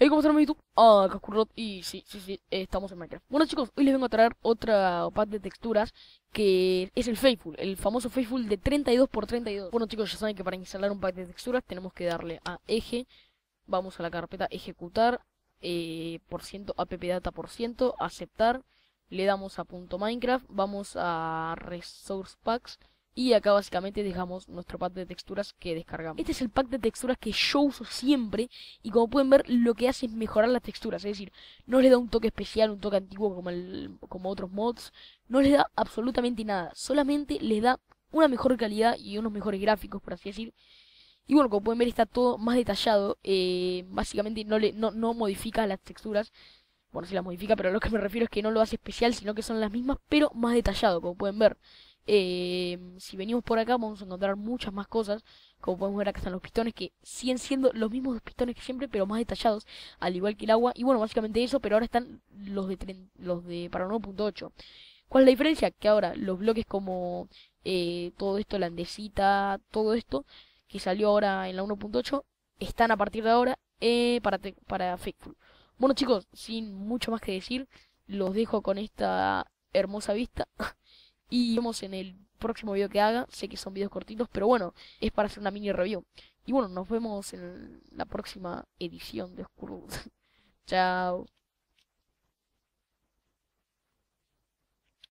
Hey, ¿cómo están YouTube? Ah, Cascurrot y sí, sí, sí, estamos en Minecraft Bueno chicos, hoy les vengo a traer otra pack de texturas Que es el Faithful, el famoso Faithful de 32x32 Bueno chicos, ya saben que para instalar un pack de texturas tenemos que darle a eje Vamos a la carpeta ejecutar eh, por ciento, AppData por ciento, aceptar Le damos a punto Minecraft, vamos a resource packs y acá básicamente dejamos nuestro pack de texturas que descargamos. Este es el pack de texturas que yo uso siempre. Y como pueden ver, lo que hace es mejorar las texturas. Es decir, no le da un toque especial, un toque antiguo como, el, como otros mods. No le da absolutamente nada. Solamente le da una mejor calidad y unos mejores gráficos, por así decir. Y bueno, como pueden ver está todo más detallado. Eh, básicamente no, le, no, no modifica las texturas. Bueno, sí las modifica, pero a lo que me refiero es que no lo hace especial, sino que son las mismas, pero más detallado, como pueden ver. Em, si venimos por acá vamos a encontrar muchas más cosas. Como podemos ver acá están los pistones que siguen siendo los mismos pistones que siempre, pero más detallados, al igual que el agua. Y bueno, básicamente eso, pero ahora están los de, los de para 1.8. ¿Cuál es la diferencia? Que ahora los bloques como eh, todo esto, la andesita, todo esto, que salió ahora en la 1.8, están a partir de ahora eh, para, Fakeful para Bueno chicos, sin mucho más que decir, los dejo con esta hermosa vista. Y vemos en el próximo video que haga. Sé que son videos cortitos, pero bueno, es para hacer una mini review. Y bueno, nos vemos en la próxima edición de Oscuro. Chao.